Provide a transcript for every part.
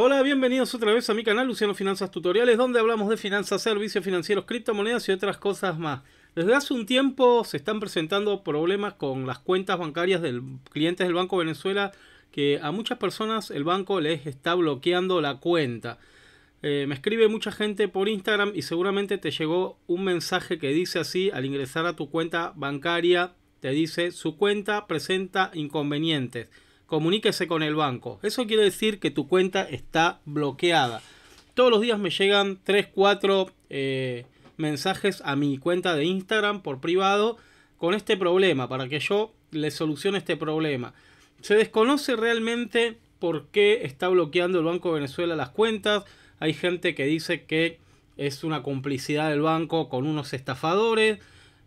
Hola, bienvenidos otra vez a mi canal Luciano Finanzas Tutoriales, donde hablamos de finanzas, servicios financieros, criptomonedas y otras cosas más. Desde hace un tiempo se están presentando problemas con las cuentas bancarias de clientes del Banco Venezuela, que a muchas personas el banco les está bloqueando la cuenta. Eh, me escribe mucha gente por Instagram y seguramente te llegó un mensaje que dice así, al ingresar a tu cuenta bancaria, te dice su cuenta presenta inconvenientes comuníquese con el banco. Eso quiere decir que tu cuenta está bloqueada. Todos los días me llegan 3, 4 eh, mensajes a mi cuenta de Instagram por privado con este problema, para que yo le solucione este problema. Se desconoce realmente por qué está bloqueando el Banco de Venezuela las cuentas. Hay gente que dice que es una complicidad del banco con unos estafadores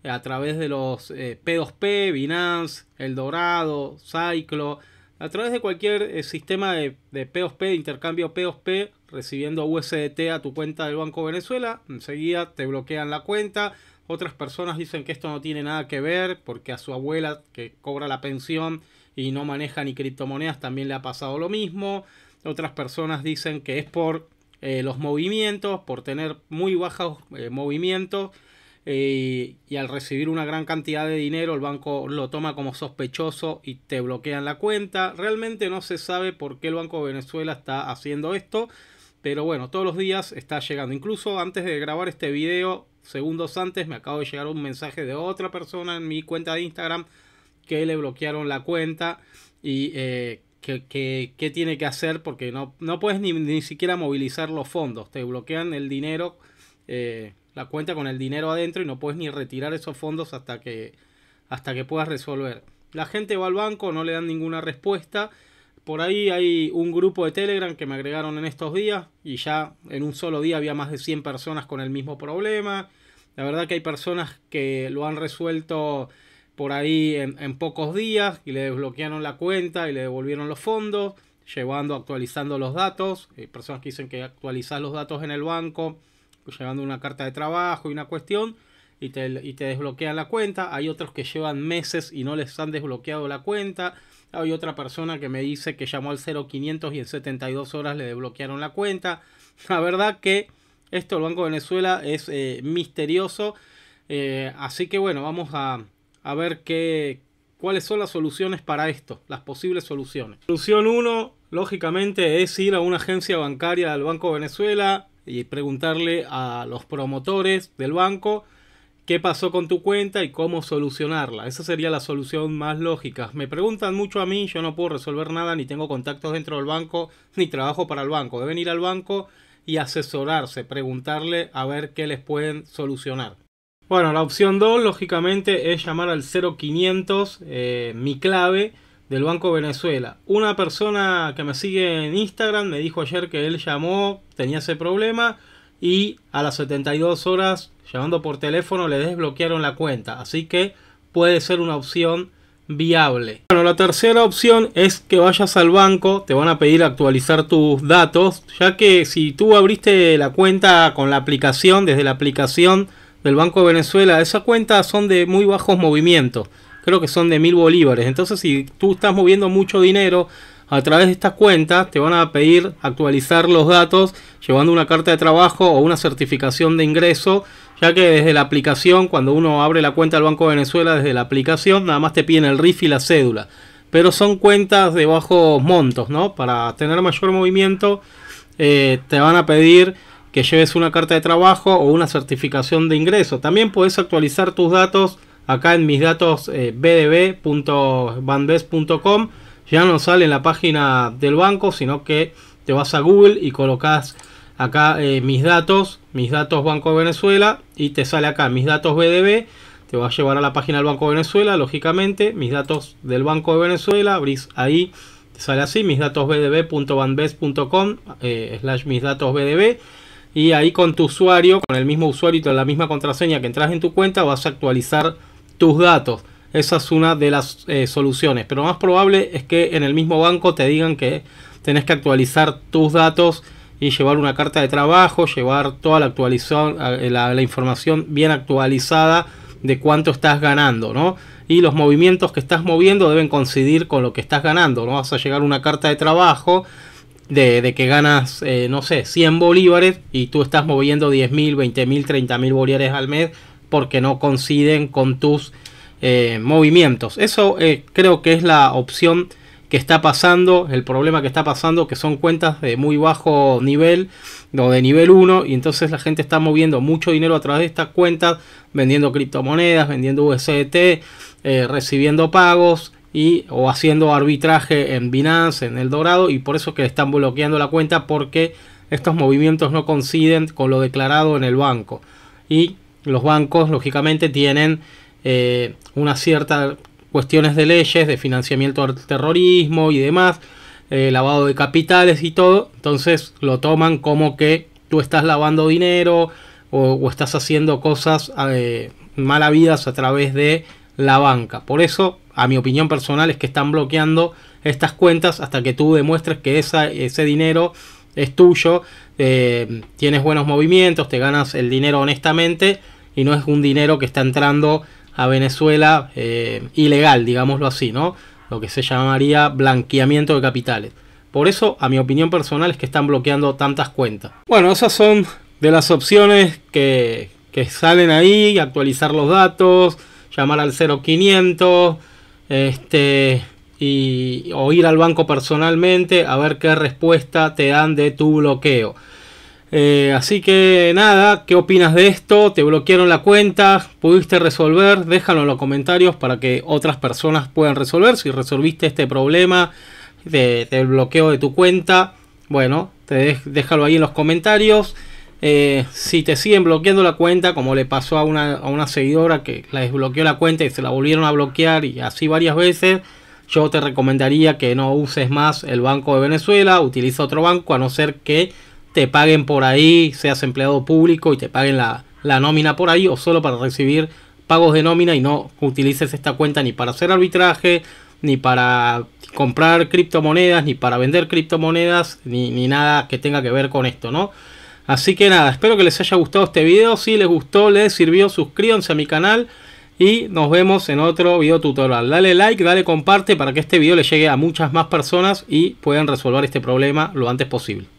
a través de los P2P, eh, Binance, El Dorado, Cyclo, a través de cualquier eh, sistema de, de, P2P, de intercambio P2P, recibiendo USDT a tu cuenta del Banco Venezuela, enseguida te bloquean la cuenta. Otras personas dicen que esto no tiene nada que ver porque a su abuela que cobra la pensión y no maneja ni criptomonedas también le ha pasado lo mismo. Otras personas dicen que es por eh, los movimientos, por tener muy bajos eh, movimientos eh, y al recibir una gran cantidad de dinero el banco lo toma como sospechoso y te bloquean la cuenta. Realmente no se sabe por qué el Banco de Venezuela está haciendo esto, pero bueno, todos los días está llegando. Incluso antes de grabar este video, segundos antes, me acabo de llegar un mensaje de otra persona en mi cuenta de Instagram que le bloquearon la cuenta y... Eh, que, tiene que hacer porque no, no puedes ni, siquiera movilizar los fondos, te bloquean el dinero eh, la cuenta con el dinero adentro y no puedes ni retirar esos fondos hasta que, hasta que puedas resolver. La gente va al banco, no le dan ninguna respuesta. Por ahí hay un grupo de Telegram que me agregaron en estos días y ya en un solo día había más de 100 personas con el mismo problema. La verdad que hay personas que lo han resuelto por ahí en, pocos días y le desbloquearon la cuenta y le devolvieron los fondos, llevando, actualizando los datos. Hay personas que dicen que actualizar los datos en el banco llevando una carta de trabajo y una cuestión y te, desbloquean la cuenta. Hay otros que llevan meses y no les han desbloqueado la cuenta. Hay otra persona que me dice que llamó al 0500 y en 72 horas le desbloquearon la cuenta. La verdad que esto el Banco de Venezuela es eh, misterioso. Eh, así que bueno, vamos a, ver qué, cuáles son las soluciones para esto, las posibles soluciones. Solución 1, lógicamente, es ir a una agencia bancaria del Banco de Venezuela, y preguntarle a los promotores del banco qué pasó con tu cuenta y cómo solucionarla. Esa sería la solución más lógica. Me preguntan mucho a mí, yo no puedo resolver nada, ni tengo contactos dentro del banco, ni trabajo para el banco. Deben ir al banco y asesorarse, preguntarle a ver qué les pueden solucionar. Bueno, la opción 2, lógicamente, es llamar al 0500, eh, mi clave del Banco Venezuela. Una persona que me sigue en Instagram me dijo ayer que él llamó, tenía ese problema y a las 72 horas llamando por teléfono le desbloquearon la cuenta. Así que puede ser una opción viable. Bueno, la tercera opción es que vayas al banco, te van a pedir actualizar tus datos, ya que si tú abriste la cuenta con la aplicación, desde la aplicación del Banco de Venezuela, esa cuenta son de muy bajos movimientos creo que son de mil bolívares. Entonces, si tú estás moviendo mucho dinero a través de estas cuentas, te van a pedir actualizar los datos llevando una carta de trabajo o una certificación de ingreso, ya que desde la aplicación, cuando uno abre la cuenta del Banco de Venezuela, desde la aplicación, nada más te piden el RIF y la cédula. Pero son cuentas de bajos montos, ¿no? Para tener mayor movimiento, eh, te van a pedir que lleves una carta de trabajo o una certificación de ingreso. También puedes actualizar tus datos acá en mis datos eh, ya no sale en la página del banco, sino que te vas a Google y colocas acá eh, mis datos, mis datos Banco de Venezuela y te sale acá mis datos BDB, te va a llevar a la página del Banco de Venezuela, lógicamente, mis datos del Banco de Venezuela, abrís ahí, te sale así, mis datos eh, slash mis datos bdb, y ahí con tu usuario, con el mismo usuario y con la misma contraseña que entras en tu cuenta, vas a actualizar tus datos. Esa es una de las eh, soluciones. Pero más probable es que en el mismo banco te digan que tenés que actualizar tus datos y llevar una carta de trabajo, llevar toda la actualización, eh, la, información bien actualizada de cuánto estás ganando, ¿no? Y los movimientos que estás moviendo deben coincidir con lo que estás ganando, ¿no? Vas a llegar una carta de trabajo de, que ganas, eh, no sé, 100 bolívares y tú estás moviendo 10 mil, 20 mil, 30 mil bolívares al mes porque no coinciden con tus eh, movimientos. Eso eh, creo que es la opción que está pasando, el problema que está pasando, que son cuentas de muy bajo nivel No de nivel 1, y entonces la gente está moviendo mucho dinero a través de estas cuentas, vendiendo criptomonedas, vendiendo USDT, eh, recibiendo pagos y o haciendo arbitraje en Binance, en El Dorado, y por eso que están bloqueando la cuenta porque estos movimientos no coinciden con lo declarado en el banco. Y los bancos lógicamente tienen eh, unas ciertas cuestiones de leyes, de financiamiento al terrorismo y demás, eh, lavado de capitales y todo, entonces lo toman como que tú estás lavando dinero o, estás haciendo cosas eh, malavidas a través de la banca. Por eso, a mi opinión personal, es que están bloqueando estas cuentas hasta que tú demuestres que ese dinero es tuyo, eh, tienes buenos movimientos, te ganas el dinero honestamente y no es un dinero que está entrando a Venezuela eh, ilegal, digámoslo así, ¿no? Lo que se llamaría blanqueamiento de capitales. Por eso, a mi opinión personal, es que están bloqueando tantas cuentas. Bueno, esas son de las opciones que, salen ahí, actualizar los datos, llamar al 0500, este, y, o ir al banco personalmente a ver qué respuesta te dan de tu bloqueo. Eh, así que nada, ¿qué opinas de esto? ¿Te bloquearon la cuenta? ¿Pudiste resolver? Déjalo en los comentarios para que otras personas puedan resolver. Si resolviste este problema del bloqueo de tu cuenta, bueno, te déjalo ahí en los comentarios. Eh, si te siguen bloqueando la cuenta, como le pasó a una, a una seguidora que la desbloqueó la cuenta y se la volvieron a bloquear y así varias veces, yo te recomendaría que no uses más el Banco de Venezuela, utiliza otro banco a no ser que te paguen por ahí, seas empleado público y te paguen la, nómina por ahí o solo para recibir pagos de nómina y no utilices esta cuenta ni para hacer arbitraje, ni para comprar criptomonedas, ni para vender criptomonedas, ni, ni, nada que tenga que ver con esto, ¿no? Así que nada, espero que les haya gustado este video. Si les gustó, les sirvió, suscríbanse a mi canal. Y nos vemos en otro video tutorial. Dale like, dale comparte para que este video le llegue a muchas más personas y puedan resolver este problema lo antes posible.